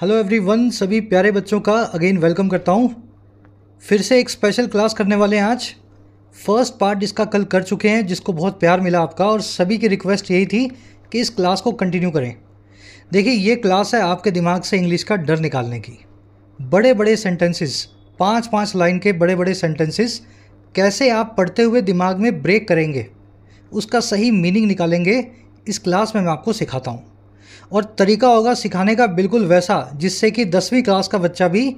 Hello everyone सभी प्यारे बच्चों का अगेन वेलकम करता हूँ फिर से एक स्पेशल क्लास करने वाले हैं आज फर्स्ट पार्ट इसका कल कर चुके हैं जिसको बहुत प्यार मिला आपका और सभी की रिक्वेस्ट यही थी कि इस क्लास को कंटिन्यू करें देखिए ये क्लास है आपके दिमाग से इंग्लिश का डर निकालने की बड़े बड़े सेंटेंसेस पाँच पाँच लाइन के बड़े बड़े सेंटेंसेस कैसे आप पढ़ते हुए दिमाग में ब्रेक करेंगे उसका सही मीनिंग निकालेंगे इस क्लास में मैं आपको सिखाता हूँ और तरीका होगा सिखाने का बिल्कुल वैसा जिससे कि दसवीं क्लास का बच्चा भी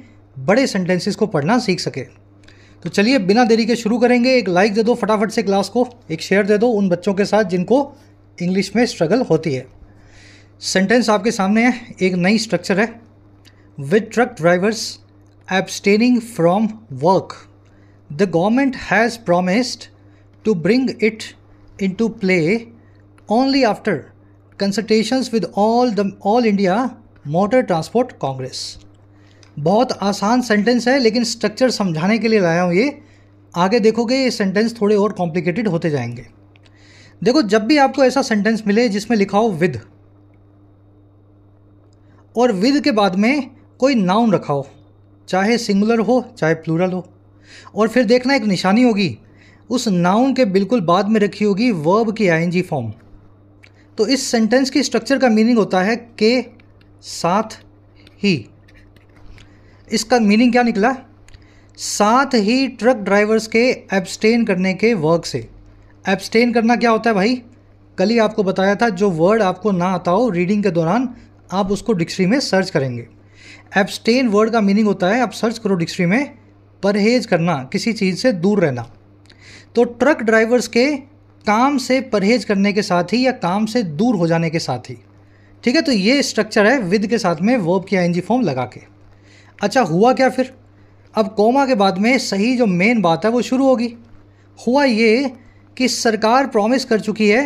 बड़े सेंटेंसेस को पढ़ना सीख सके तो चलिए बिना देरी के शुरू करेंगे एक लाइक दे दो फटाफट से क्लास को एक शेयर दे दो उन बच्चों के साथ जिनको इंग्लिश में स्ट्रगल होती है सेंटेंस आपके सामने है एक नई स्ट्रक्चर है with truck drivers abstaining from work the government has promised to bring it into play only after consultations with all the all India motor transport congress बहुत आसान सेंटेंस है लेकिन स्ट्रक्चर समझाने के लिए लाया हूँ ये आगे देखोगे ये सेंटेंस थोड़े और कॉम्प्लिकेटेड होते जाएंगे देखो जब भी आपको ऐसा सेंटेंस मिले जिसमें लिखा हो विद और विद के बाद में कोई नाउन रखा हो चाहे सिंगुलर हो चाहे प्लूरल हो और फिर देखना एक निशानी होगी उस नाउन के बिल्कुल बाद में रखी होगी वर्ब की आईएनजी फॉर्म तो इस सेंटेंस की स्ट्रक्चर का मीनिंग होता है के साथ ही इसका मीनिंग क्या निकला साथ ही ट्रक ड्राइवर्स के एब्सटेन करने के वर्क से एब्सटेन करना क्या होता है भाई कल ही आपको बताया था जो वर्ड आपको ना आता हो रीडिंग के दौरान आप उसको डिक्शनरी में सर्च करेंगे एब्सटेन वर्ड का मीनिंग होता है आप सर्च करो डिक्शनरी में परहेज करना किसी चीज़ से दूर रहना तो ट्रक ड्राइवर्स के काम से परहेज करने के साथ ही या काम से दूर हो जाने के साथ ही ठीक है तो ये स्ट्रक्चर है विद के साथ में वर्ब की आई फॉर्म लगा के अच्छा हुआ क्या फिर अब कोमा के बाद में सही जो मेन बात है वो शुरू होगी हुआ ये कि सरकार प्रॉमिस कर चुकी है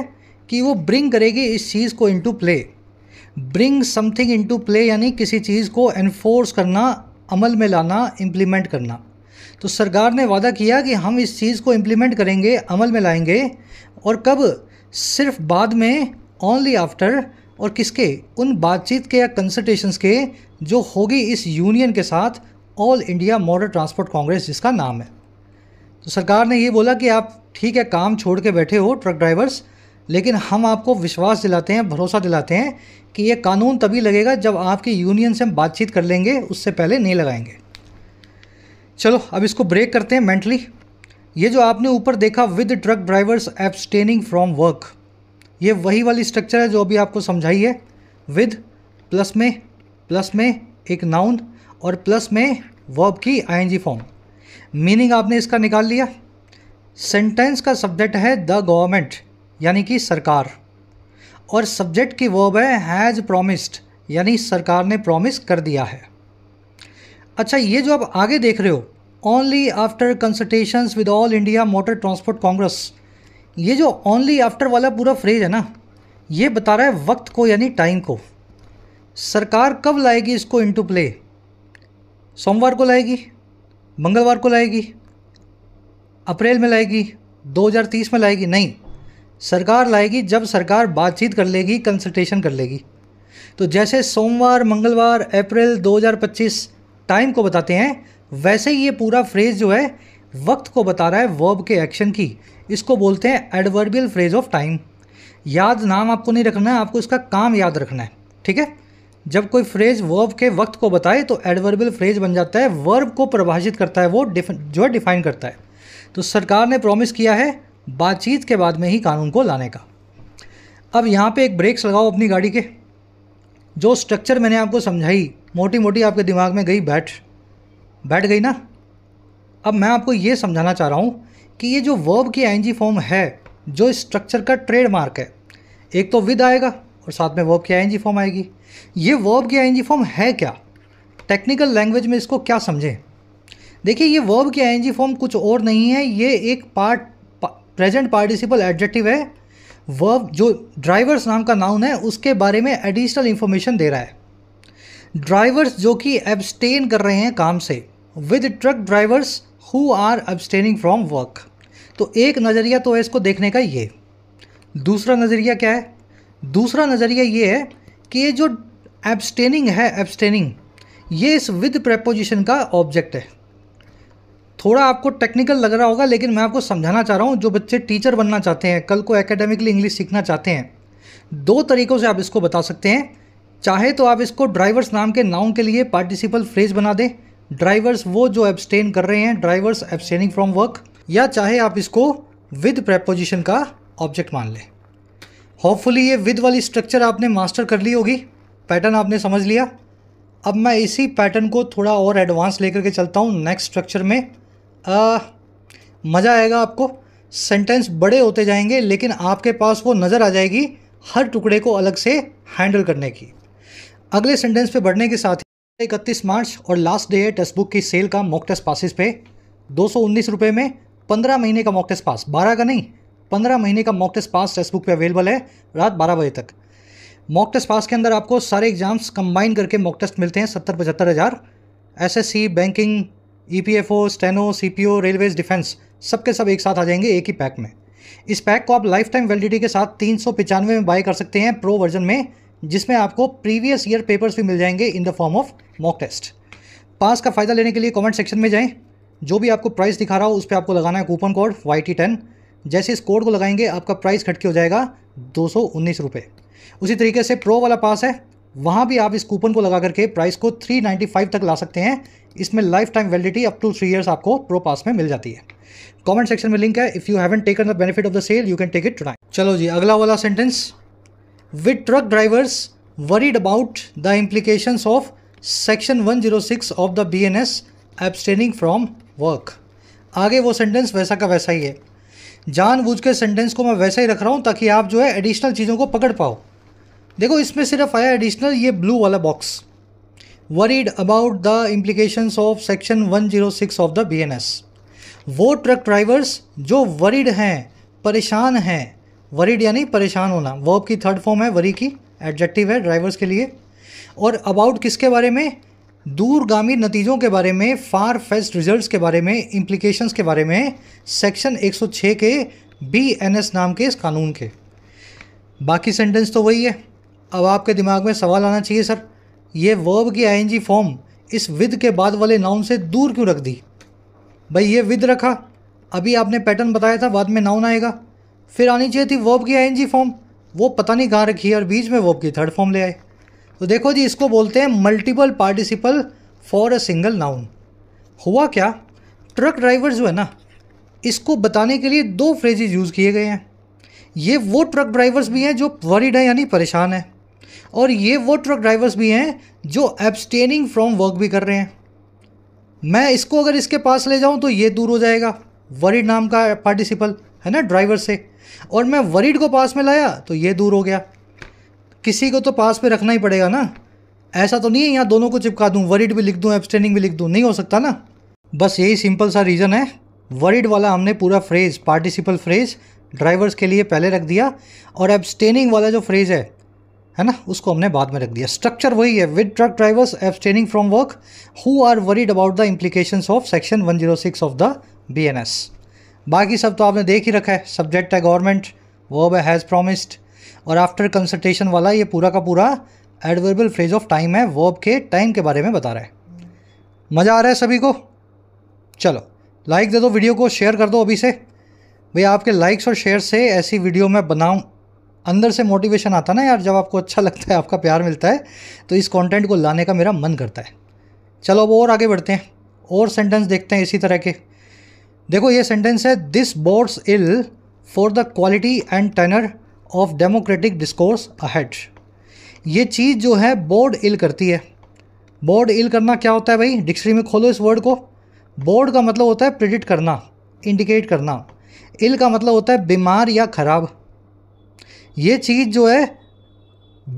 कि वो ब्रिंग करेगी इस चीज़ को into play bring something into play यानी किसी चीज़ को एनफोर्स करना अमल में लाना इम्प्लीमेंट करना तो सरकार ने वादा किया कि हम इस चीज़ को इम्प्लीमेंट करेंगे अमल में लाएंगे और कब सिर्फ बाद में ओनली आफ्टर और किसके उन बातचीत के या कंसल्टेशन के जो होगी इस यूनियन के साथ all India model transport congress जिसका नाम है तो सरकार ने ये बोला कि आप ठीक है काम छोड़ के बैठे हो ट्रक ड्राइवर्स लेकिन हम आपको विश्वास दिलाते हैं भरोसा दिलाते हैं कि ये कानून तभी लगेगा जब आपकी यूनियन से हम बातचीत कर लेंगे उससे पहले नहीं लगाएंगे चलो अब इसको ब्रेक करते हैं मेंटली ये जो आपने ऊपर देखा with truck drivers abstaining from work ये वही वाली स्ट्रक्चर है जो अभी आपको समझाई है विद प्लस में प्लस में एक नाउन और प्लस में वर्ब की आईएनजी फॉर्म मीनिंग आपने इसका निकाल लिया सेंटेंस का सब्जेक्ट है द गवर्नमेंट यानी कि सरकार और सब्जेक्ट की वर्ब है हैज़ प्रोमिस्ड यानी सरकार ने प्रोमिस कर दिया है अच्छा ये जो आप आगे देख रहे हो only after consultations with all India motor transport congress ये जो ओनली आफ्टर वाला पूरा फ्रेज है ना ये बता रहा है वक्त को यानी टाइम को सरकार कब लाएगी इसको इनटू प्ले सोमवार को लाएगी मंगलवार को लाएगी अप्रैल में लाएगी 2030 में लाएगी नहीं सरकार लाएगी जब सरकार बातचीत कर लेगी कंसल्टेशन कर लेगी तो जैसे सोमवार मंगलवार अप्रैल 2025 टाइम को बताते हैं वैसे ही ये पूरा फ्रेज जो है वक्त को बता रहा है वर्ब के एक्शन की इसको बोलते हैं एडवर्बियल फ्रेज ऑफ टाइम याद नाम आपको नहीं रखना है आपको इसका काम याद रखना है ठीक है जब कोई फ्रेज वर्ब के वक्त को बताए तो एडवर्बियल फ्रेज बन जाता है वर्ब को प्रभाषित करता है वो जो है डिफाइन करता है तो सरकार ने प्रॉमिस किया है बातचीत के बाद में ही कानून को लाने का अब यहाँ पे एक ब्रेक्स लगाओ अपनी गाड़ी के जो स्ट्रक्चर मैंने आपको समझाई मोटी मोटी आपके दिमाग में गई बैठ बैठ गई ना अब मैं आपको ये समझाना चाह रहा हूँ कि ये जो वर्ब की आई फॉर्म है जो स्ट्रक्चर का ट्रेडमार्क है एक तो विद आएगा और साथ में वर्ब की आई फॉर्म आएगी ये वर्ब की आई फॉर्म है क्या टेक्निकल लैंग्वेज में इसको क्या समझें देखिए ये वर्ब की आई फॉर्म कुछ और नहीं है ये एक पार्ट प्रेजेंट पार्टिसिपल एडजेक्टिव है वर्ब जो ड्राइवर्स नाम का नाउन है उसके बारे में एडिशनल इन्फॉर्मेशन दे रहा है ड्राइवर्स जो कि एब्सटेन कर रहे हैं काम से with truck drivers who are abstaining from work तो एक नज़रिया तो है इसको देखने का ये दूसरा नज़रिया क्या है दूसरा नज़रिया ये है कि ये जो एब्सटेनिंग है एब्सटेनिंग ये इस विद प्रपोजिशन का ऑब्जेक्ट है थोड़ा आपको टेक्निकल लग रहा होगा लेकिन मैं आपको समझाना चाह रहा हूँ जो बच्चे टीचर बनना चाहते हैं कल को एकेडमिकली इंग्लिश सीखना चाहते हैं दो तरीक़ों से आप इसको बता सकते हैं चाहे तो आप इसको ड्राइवर्स नाम के नाउन के लिए पार्टिसिपल फ्रेज बना दें ड्राइवर्स वो जो एब्सटेन कर रहे हैं ड्राइवर्स एब्सटेनिंग फ्रॉम वर्क या चाहे आप इसको विद प्रेपोजिशन का ऑब्जेक्ट मान लें होपफुली ये विद वाली स्ट्रक्चर आपने मास्टर कर ली होगी पैटर्न आपने समझ लिया अब मैं इसी पैटर्न को थोड़ा और एडवांस लेकर के चलता हूँ नेक्स्ट स्ट्रक्चर में आ, मज़ा आएगा आपको सेंटेंस बड़े होते जाएंगे लेकिन आपके पास वो नज़र आ जाएगी हर टुकड़े को अलग से हैंडल करने की अगले सेंटेंस पे बढ़ने के साथ ही इकतीस मार्च और लास्ट डे है टेस्ट बुक की सेल का मॉक टेस्ट पासिस पे दो सौ में पंद्रह महीने का मॉक टेस्ट पास बारह का नहीं पंद्रह महीने का mock test pass test book पर अवेलेबल है रात बारह बजे तक मॉक टेस्ट पास के अंदर आपको सारे एग्जाम्स कंबाइन करके मॉक टेस्ट मिलते हैं सत्तर पचहत्तर हज़ार S S C banking E P F O steno C P O railways defence सब के सब एक साथ आ जाएंगे एक ही पैक में इस पैक को आप लाइफ टाइम वैलिडिटी के साथ तीन सौ में बाय कर सकते हैं प्रो वर्जन में जिसमें आपको प्रीवियस ईयर पेपर्स भी मिल जाएंगे in the form of mock test pass का फ़ायदा लेने के लिए कमेंट सेक्शन में जाएं जो भी आपको प्राइस दिखा रहा हो उस पर आपको लगाना है coupon code Y T ten जैसे इस कोड को लगाएंगे आपका प्राइस घट के हो जाएगा दो सौ उन्नीस रुपये उसी तरीके से प्रो वाला पास है वहाँ भी आप इस कूपन को लगा करके प्राइस को थ्री नाइन्टी फाइव तक ला सकते हैं इसमें lifetime validity up to three years आपको प्रो पास में मिल जाती है कमेंट सेक्शन में लिंक है if you haven't taken the benefit of the sale you can take it tonight चलो जी अगला वाला sentence with truck drivers worried about the implications of section 106 of the B N S abstaining from work आगे वो sentence वैसा का वैसा ही है जानबूझ के सेंटेंस को मैं वैसा ही रख रहा हूँ ताकि आप जो है एडिशनल चीज़ों को पकड़ पाओ देखो इसमें सिर्फ आया एडिशनल ये ब्लू वाला box worried about the implications of section 106 of the S वो ट्रक ड्राइवर्स जो वरीड हैं परेशान हैं वरीड यानी परेशान होना वर्ब की थर्ड फॉर्म है वरी की एडजेक्टिव है ड्राइवर्स के लिए और अबाउट किसके बारे में दूरगामी नतीजों के बारे में फार फेस्ट रिजल्ट्स के बारे में इम्प्लीकेशंस के बारे में सेक्शन 106 के बी एन एस नाम के इस कानून के बाकी सेंटेंस तो वही है अब आपके दिमाग में सवाल आना चाहिए सर ये वर्ब की आईएनजी फॉर्म इस विद के बाद वाले नाउन से दूर क्यों रख दी भाई ये विद रखा अभी आपने पैटर्न बताया था बाद में नाउन आएगा फिर आनी चाहिए थी वर्ब की आई फॉर्म वो पता नहीं कहाँ रखी है और बीच में वर्ब की थर्ड फॉर्म ले आए तो देखो जी इसको बोलते हैं multiple participle for a single noun हुआ क्या ट्रक ड्राइवर जो है ना इसको बताने के लिए दो फ्रेजेज यूज़ किए गए हैं ये वो ट्रक ड्राइवर्स भी हैं जो वरिड हैं यानी परेशान हैं और ये वो ट्रक ड्राइवर्स भी हैं जो एब्सटेनिंग फ्रॉम वर्क भी कर रहे हैं मैं इसको अगर इसके पास ले जाऊं तो ये दूर हो जाएगा वरिड नाम का पार्टिसिपल है ना ड्राइवर से और मैं वरीड को पास में लाया तो ये दूर हो गया किसी को तो पास में रखना ही पड़ेगा ना ऐसा तो नहीं है यहाँ दोनों को चिपका दूँ वरीड भी लिख दूँ एबस्टेंडिंग भी लिख दूँ नहीं हो सकता ना बस यही सिंपल सा रीज़न है वरीड वाला हमने पूरा फ्रेज पार्टिसिपल फ्रेज ड्राइवर्स के लिए पहले रख दिया और एबस्टेनिंग वाला जो फ्रेज है है ना उसको हमने बाद में रख दिया स्ट्रक्चर वही है with truck drivers abstaining from work who are worried about the implication of section 106 of the BNS बाकी सब तो आपने देख ही रखा है सब्जेक्ट है गवर्नमेंट वर्ब अब हैज़ प्रोमिस्ड और आफ्टर कंसल्टेशन वाला ये पूरा का पूरा एडवर्बल फ्रेज ऑफ टाइम है वर्ब के टाइम के बारे में बता रहा है मज़ा आ रहा है सभी को चलो लाइक दे दो वीडियो को शेयर कर दो अभी से भैया आपके लाइक्स और शेयर से ऐसी वीडियो मैं बनाऊँ अंदर से मोटिवेशन आता ना यार जब आपको अच्छा लगता है आपका प्यार मिलता है तो इस कंटेंट को लाने का मेरा मन करता है चलो अब और आगे बढ़ते हैं और सेंटेंस देखते हैं इसी तरह के देखो ये सेंटेंस है this bodes ill for the quality and tenor of democratic discourse ahead ये चीज़ जो है बोर्ड इल करती है बोर्ड इल करना क्या होता है भाई डिक्शनरी में खोलो इस वर्ड को बोर्ड का मतलब होता है प्रिडिक्ट करना इंडिकेट करना इल का मतलब होता है बीमार या खराब ये चीज़ जो है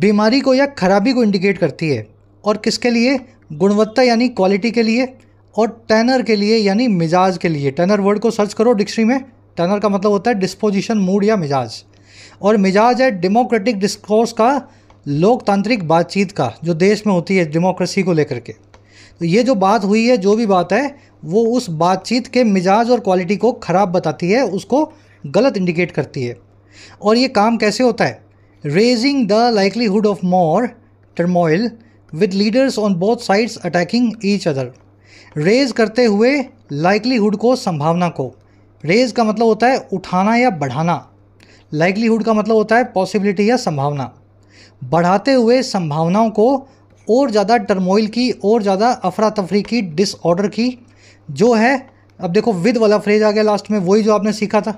बीमारी को या खराबी को इंडिकेट करती है और किसके लिए गुणवत्ता यानी क्वालिटी के लिए और टैनर के लिए यानी मिजाज के लिए टैनर वर्ड को सर्च करो डिक्शनरी में टैनर का मतलब होता है डिस्पोजिशन मूड या मिजाज और मिजाज है डेमोक्रेटिक डिस्कोर्स का लोकतांत्रिक बातचीत का जो देश में होती है डेमोक्रेसी को लेकर के तो ये जो बात हुई है जो भी बात है वो उस बातचीत के मिजाज और क्वालिटी को ख़राब बताती है उसको गलत इंडिकेट करती है और ये काम कैसे होता है raising the likelihood of more turmoil with leaders on both sides attacking each other raise करते हुए लाइकलीहुड को संभावना को रेज का मतलब होता है उठाना या बढ़ाना लाइकलीहुड का मतलब होता है पॉसिबिलिटी या संभावना बढ़ाते हुए संभावनाओं को और ज़्यादा टर्मोइल की और ज़्यादा अफरा तफरी की डिसऑर्डर की जो है अब देखो विद वाला फ्रेज आ गया लास्ट में वही जो आपने सीखा था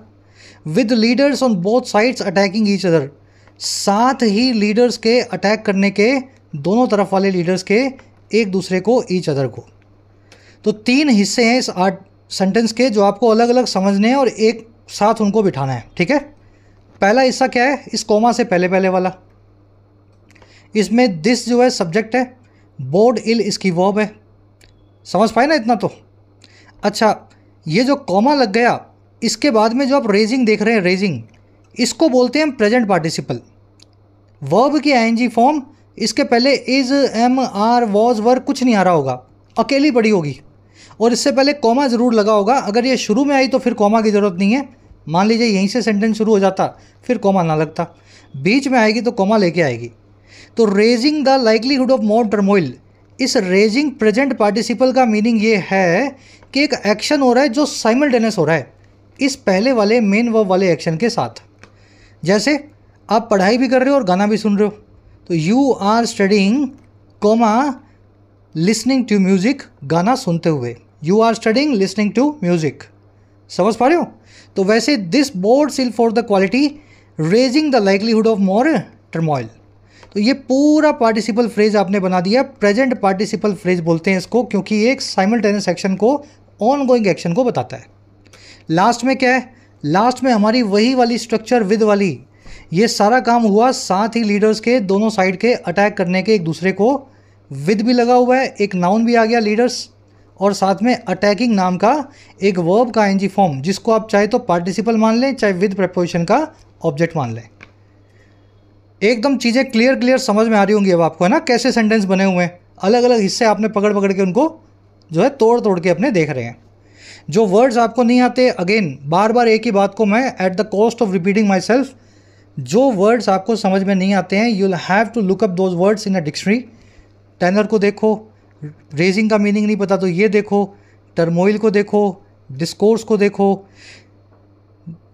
with leaders on both sides attacking each other साथ ही लीडर्स के अटैक करने के दोनों तरफ वाले लीडर्स के एक दूसरे को ईच अदर को तो तीन हिस्से हैं इस आर्ट सेंटेंस के जो आपको अलग अलग समझने हैं और एक साथ उनको बिठाना है ठीक है पहला हिस्सा क्या है इस कोमा से पहले पहले वाला इसमें दिस जो है सब्जेक्ट है बोर्ड इल इसकी वॉब है समझ पाए ना इतना तो अच्छा ये जो कॉमा लग गया इसके बाद में जो आप रेजिंग देख रहे हैं रेजिंग इसको बोलते हैं प्रेजेंट पार्टिसिपल वर्ब की आई फॉर्म इसके पहले is am are was were कुछ नहीं आ रहा होगा अकेली पड़ी होगी और इससे पहले कॉमा ज़रूर लगा होगा अगर ये शुरू में आई तो फिर कॉमा की ज़रूरत नहीं है मान लीजिए यहीं से सेंटेंस शुरू हो जाता फिर कॉमा ना लगता बीच में आएगी तो कॉमा लेके आएगी तो raising the likelihood of more turmoil इस रेजिंग प्रेजेंट पार्टिसिपल का मीनिंग ये है कि एक एक्शन हो रहा है जो साइमल्टेनियस हो रहा है इस पहले वाले मेन वर्ब वाले एक्शन के साथ जैसे आप पढ़ाई भी कर रहे हो और गाना भी सुन रहे हो तो you are studying comma listening to music गाना सुनते हुए you are studying listening to music समझ पा रहे हो तो वैसे दिस बोर्ड ill for the quality raising the livelihood of more turmoil तो ये पूरा पार्टिसिपल फ्रेज आपने बना दिया प्रेजेंट पार्टिसिपल फ्रेज बोलते हैं इसको क्योंकि ये एक साइमल्टेनियस एक्शन को ऑन गोइंग एक्शन को बताता है लास्ट में क्या है लास्ट में हमारी वही वाली स्ट्रक्चर विद वाली ये सारा काम हुआ साथ ही लीडर्स के दोनों साइड के अटैक करने के एक दूसरे को विद भी लगा हुआ है एक नाउन भी आ गया लीडर्स और साथ में अटैकिंग नाम का एक वर्ब का एनजी फॉर्म जिसको आप चाहे तो पार्टिसिपल मान लें चाहे विद प्रपोजिशन का ऑब्जेक्ट मान लें एकदम चीज़ें क्लियर क्लियर समझ में आ रही होंगी अब आपको है ना कैसे सेंटेंस बने हुए हैं अलग अलग हिस्से आपने पकड़ पकड़ के उनको जो है तोड़ तोड़ के अपने देख रहे हैं जो वर्ड्स आपको नहीं आते अगेन बार बार एक ही बात को मैं at the cost of repeating myself जो वर्ड्स आपको समझ में नहीं आते हैं you have to look up those words in a dictionary tenor को देखो रेजिंग का मीनिंग नहीं पता तो ये देखो टर्मोइल को देखो डिस्कोर्स को देखो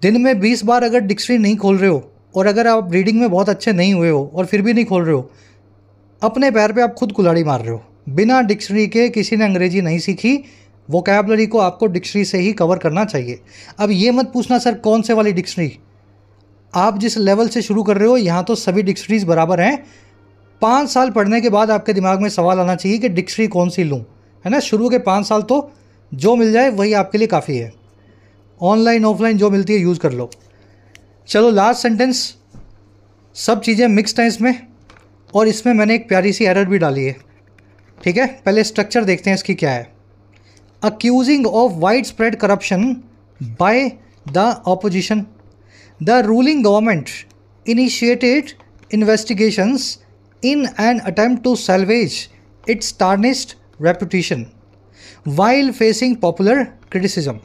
दिन में बीस बार अगर डिक्शनरी नहीं खोल रहे हो और अगर आप रीडिंग में बहुत अच्छे नहीं हुए हो और फिर भी नहीं खोल रहे हो अपने पैर पे आप खुद कुलाड़ी मार रहे हो बिना डिक्शनरी के किसी ने अंग्रेजी नहीं सीखी कैबलरी को आपको डिक्शनरी से ही कवर करना चाहिए अब ये मत पूछना सर कौन से वाली डिक्शनरी आप जिस लेवल से शुरू कर रहे हो यहाँ तो सभी डिक्शनरीज बराबर हैं पाँच साल पढ़ने के बाद आपके दिमाग में सवाल आना चाहिए कि डिक्शनरी कौन सी लूँ है ना शुरू के पाँच साल तो जो मिल जाए वही आपके लिए काफ़ी है ऑनलाइन ऑफलाइन जो मिलती है यूज़ कर लो चलो लास्ट सेंटेंस सब चीज़ें मिक्सड हैं इसमें और इसमें मैंने एक प्यारी सी एरर भी डाली है ठीक है पहले स्ट्रक्चर देखते हैं इसकी क्या है accusing of widespread corruption by the opposition the ruling government initiated investigations in an attempt to salvage its tarnished reputation while facing popular criticism.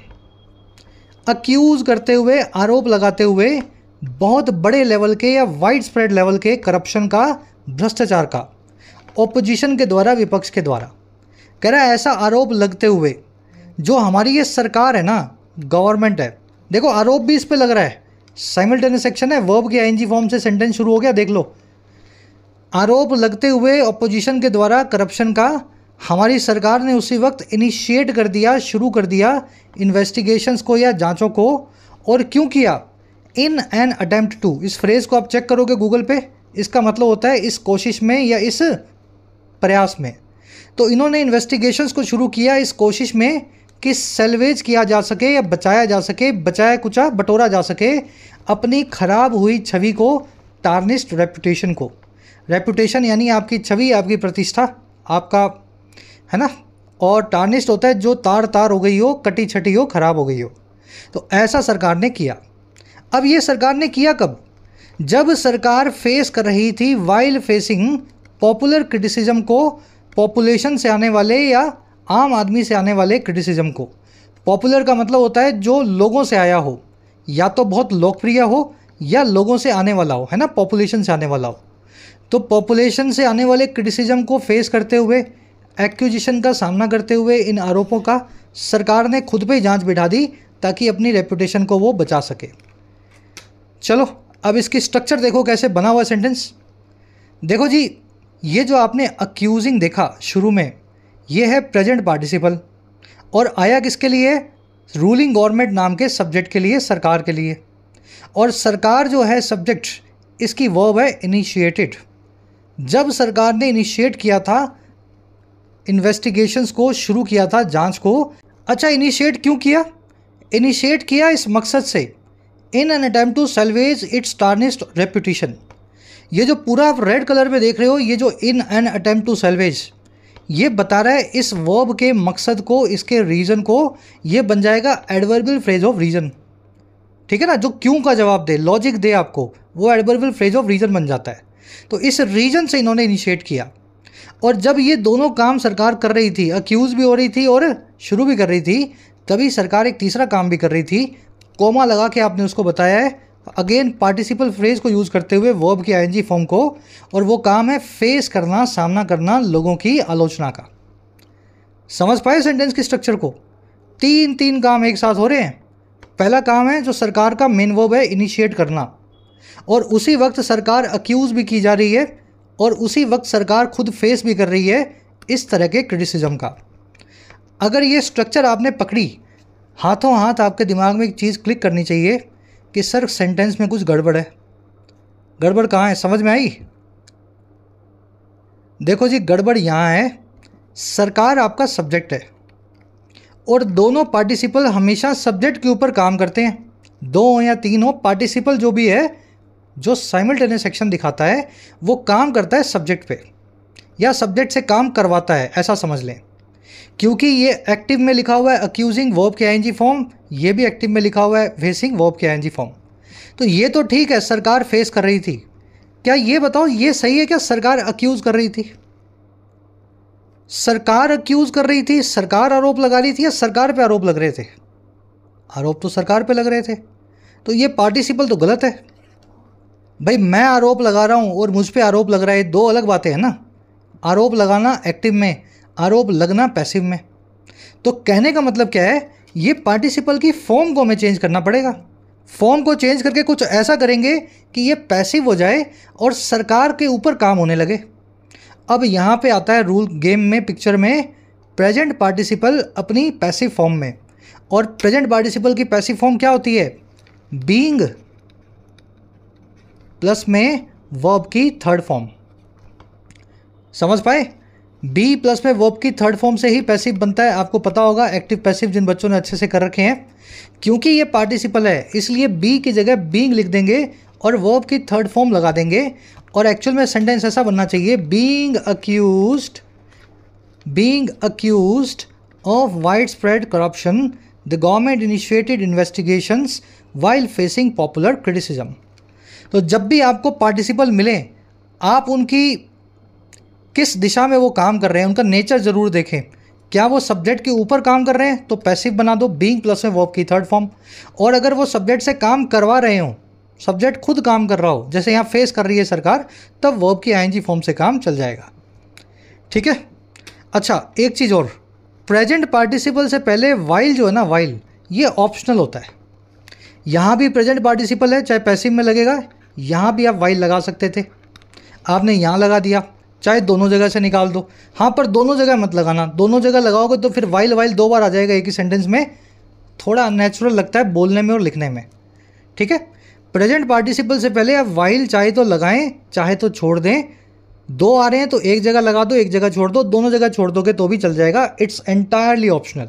Accuse करते हुए आरोप लगाते हुए बहुत बड़े लेवल के या वाइड स्प्रेड लेवल के करप्शन का भ्रष्टाचार का ओपोजिशन के द्वारा विपक्ष के द्वारा कह रहा है ऐसा आरोप लगते हुए जो हमारी ये सरकार है ना गवर्नमेंट है देखो आरोप भी इस पर लग रहा है साइमल्टेनियस सेक्शन है वर्ब के आईएनजी फॉर्म से सेंटेंस शुरू हो गया देख लो आरोप लगते हुए अपोजिशन के द्वारा करप्शन का हमारी सरकार ने उसी वक्त इनिशिएट कर दिया शुरू कर दिया इन्वेस्टिगेशंस को या जांचों को और क्यों किया इन एन अटैम्प्ट टू इस फ्रेज़ को आप चेक करोगे गूगल पे इसका मतलब होता है इस कोशिश में या इस प्रयास में तो इन्होंने इन्वेस्टिगेशंस को शुरू किया इस कोशिश में कि सेलवेज किया जा सके या बचाया जा सके बचाया कुचा बटोरा जा सके अपनी खराब हुई छवि को टार्निस्ट रेपुटेशन को रेपुटेशन यानी आपकी छवि आपकी प्रतिष्ठा आपका है ना और टार्निस्ट होता है जो तार तार हो गई हो कटी छटी हो खराब हो गई हो तो ऐसा सरकार ने किया अब ये सरकार ने किया कब जब सरकार फेस कर रही थी वाइल फेसिंग पॉपुलर क्रिटिसिज्म को पॉपुलेशन से आने वाले या आम आदमी से आने वाले क्रिटिसिज्म को पॉपुलर का मतलब होता है जो लोगों से आया हो या तो बहुत लोकप्रिय हो या लोगों से आने वाला हो है ना पॉपुलेशन से आने वाला हो तो पॉपुलेशन से आने वाले क्रिटिसिज्म को फेस करते हुए एक्यूजिशन का सामना करते हुए इन आरोपों का सरकार ने खुद पे जांच बिठा दी ताकि अपनी रेपुटेशन को वो बचा सके चलो अब इसकी स्ट्रक्चर देखो कैसे बना हुआ सेंटेंस देखो जी ये जो आपने अक्यूजिंग देखा शुरू में ये है प्रेजेंट पार्टिसिपल और आया किसके लिए रूलिंग गवर्नमेंट नाम के सब्जेक्ट के लिए सरकार के लिए और सरकार जो है सब्जेक्ट इसकी वर्ब है इनिशिएटेड जब सरकार ने इनिशिएट किया था इन्वेस्टिगेशंस को शुरू किया था जांच को अच्छा इनिशिएट क्यों किया इनिशिएट किया इस मकसद से in an attempt to salvage its tarnished reputation ये जो पूरा आप रेड कलर में देख रहे हो ये जो in an attempt to salvage ये बता रहा है इस वर्ब के मकसद को इसके रीज़न को ये बन जाएगा एडवर्बल फ्रेज ऑफ रीज़न ठीक है ना जो क्यों का जवाब दे लॉजिक दे आपको वो एडवर्बल फ्रेज ऑफ रीज़न बन जाता है तो इस रीज़न से इन्होंने इनिशिएट किया और जब ये दोनों काम सरकार कर रही थी अक्यूज़ भी हो रही थी और शुरू भी कर रही थी तभी सरकार एक तीसरा काम भी कर रही थी कोमा लगा के आपने उसको बताया है अगेन पार्टिसिपल फ्रेज को यूज़ करते हुए वर्ब के आईएनजी फॉर्म को और वो काम है फेस करना सामना करना लोगों की आलोचना का समझ पाए सेंटेंस के स्ट्रक्चर को तीन तीन काम एक साथ हो रहे हैं पहला काम है जो सरकार का मेन वर्ब है इनिशिएट करना और उसी वक्त सरकार अक्यूज़ भी की जा रही है और उसी वक्त सरकार खुद फेस भी कर रही है इस तरह के क्रिटिसिज्म का अगर ये स्ट्रक्चर आपने पकड़ी हाथों हाथ आपके दिमाग में एक चीज़ क्लिक करनी चाहिए कि सर सेंटेंस में कुछ गड़बड़ है गड़बड़ कहाँ है समझ में आई देखो जी गड़बड़ यहाँ है सरकार आपका सब्जेक्ट है और दोनों पार्टिसिपल हमेशा सब्जेक्ट के ऊपर काम करते हैं दो या तीन हो पार्टिसिपल जो भी है जो साइमल्टेनियस एक्शन दिखाता है वो काम करता है सब्जेक्ट पे या सब्जेक्ट से काम करवाता है ऐसा समझ लें क्योंकि ये एक्टिव में लिखा हुआ है अक्यूजिंग वर्ब के आई फॉर्म ये भी एक्टिव में लिखा हुआ है फेसिंग वर्ब के आई फॉर्म तो ये तो ठीक है सरकार फेस कर रही थी क्या ये बताओ ये सही है क्या सरकार अक्यूज़ कर रही थी सरकार अक्यूज़ कर रही थी सरकार आरोप लगा रही थी या सरकार पे आरोप लग रहे थे आरोप तो सरकार पे लग रहे थे तो ये पार्टिसिपल तो गलत है भाई मैं आरोप लगा रहा हूँ और मुझ पर आरोप लग रहा है दो अलग बातें हैं ना आरोप लगाना एक्टिव में आरोप लगना पैसिव में तो कहने का मतलब क्या है ये पार्टिसिपल की फॉर्म को हमें चेंज करना पड़ेगा फॉर्म को चेंज करके कुछ ऐसा करेंगे कि ये पैसिव हो जाए और सरकार के ऊपर काम होने लगे अब यहाँ पे आता है रूल गेम में पिक्चर में प्रेजेंट पार्टिसिपल अपनी पैसिव फॉर्म में और प्रेजेंट पार्टिसिपल की पैसिव फॉर्म क्या होती है बींग प्लस में वर्ब की थर्ड फॉर्म समझ पाए बी प्लस में वर्ब की थर्ड फॉर्म से ही पैसिव बनता है आपको पता होगा एक्टिव पैसिव जिन बच्चों ने अच्छे से कर रखे हैं क्योंकि ये पार्टिसिपल है इसलिए बी की जगह बींग लिख देंगे और वर्ब की थर्ड फॉर्म लगा देंगे और एक्चुअल में सेंटेंस ऐसा बनना चाहिए being accused being accused of widespread corruption the government initiated investigations while facing popular criticism तो जब भी आपको पार्टिसिपल मिले आप उनकी किस दिशा में वो काम कर रहे हैं उनका नेचर ज़रूर देखें क्या वो सब्जेक्ट के ऊपर काम कर रहे हैं तो पैसिव बना दो बींग प्लस में वॉक की थर्ड फॉर्म और अगर वो सब्जेक्ट से काम करवा रहे हों सब्जेक्ट खुद काम कर रहा हो जैसे यहाँ फेस कर रही है सरकार तब वर्ब की आई फॉर्म से काम चल जाएगा ठीक है अच्छा एक चीज़ और प्रेजेंट पार्टिसिपल से पहले वाइल जो है ना वाइल ये ऑप्शनल होता है यहाँ भी प्रेजेंट पार्टिसिपल है चाहे पैसिव में लगेगा यहाँ भी आप वाइल लगा सकते थे आपने यहाँ लगा दिया चाहे दोनों जगह से निकाल दो हाँ पर दोनों जगह मत लगाना दोनों जगह लगाओगे तो फिर वाइल वाइल दो बार आ जाएगा एक ही सेंटेंस में थोड़ा अननेचुरल लगता है बोलने में और लिखने में ठीक है प्रेजेंट पार्टिसिपल से पहले आप वाइल चाहे तो लगाएं चाहे तो छोड़ दें दो आ रहे हैं तो एक जगह लगा दो एक जगह छोड़ दो दोनों जगह छोड़ दोगे तो भी चल जाएगा इट्स एंटायरली ऑप्शनल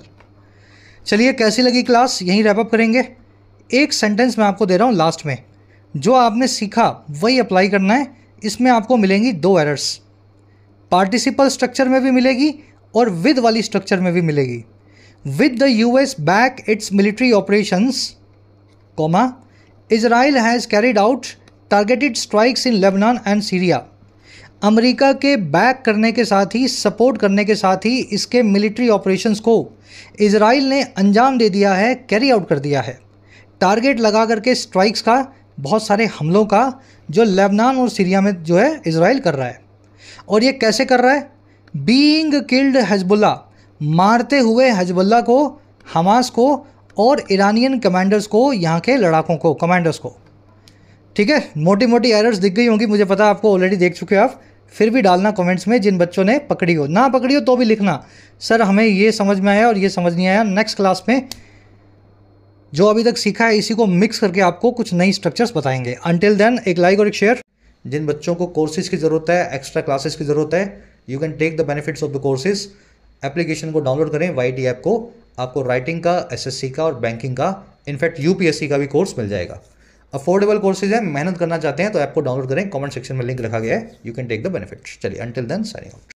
चलिए कैसी लगी क्लास यहीं रैपअप करेंगे एक सेंटेंस मैं आपको दे रहा हूँ लास्ट में जो आपने सीखा वही अप्लाई करना है इसमें आपको मिलेंगी दो एरर्स पार्टिसिपल स्ट्रक्चर में भी मिलेगी और विद वाली स्ट्रक्चर में भी मिलेगी with the US back its military operations comma Israel has carried out targeted strikes in Lebanon and Syria America के बैक करने के साथ ही सपोर्ट करने के साथ ही इसके मिलिट्री ऑपरेशंस को इसराइल ने अंजाम दे दिया है कैरी आउट कर दिया है टारगेट लगा करके स्ट्राइक्स का बहुत सारे हमलों का जो लेबनान और सीरिया में जो है इसराइल कर रहा है और ये कैसे कर रहा है बीइंग किल्ड हजबुल्ला मारते हुए हजबुल्ला को हमास को और ईरानियन कमांडर्स को यहाँ के लड़ाकों को कमांडर्स को ठीक है मोटी मोटी एरर्स दिख गई होंगी मुझे पता आपको ऑलरेडी देख चुके हो आप फिर भी डालना कमेंट्स में जिन बच्चों ने पकड़ी हो ना पकड़ी हो तो भी लिखना सर हमें ये समझ में आया और ये समझ नहीं आया नेक्स्ट क्लास में जो अभी तक सीखा है इसी को मिक्स करके आपको कुछ नई स्ट्रक्चर्स बताएंगे अनटिल देन एक लाइक और एक शेयर जिन बच्चों को कोर्सेज की ज़रूरत है एक्स्ट्रा क्लासेस की ज़रूरत है you can take the benefits of the courses application को डाउनलोड करें वाई ऐप को आपको राइटिंग का एसएससी का और बैंकिंग का इनफैक्ट यूपीएससी का भी कोर्स मिल जाएगा अफोर्डेबल कोर्सेज हैं मेहनत करना चाहते हैं तो ऐप को डाउनलोड करें कमेंट सेक्शन में लिंक रखा गया है you can take the benefits चलिए अंटिल देन साइनिंग आउट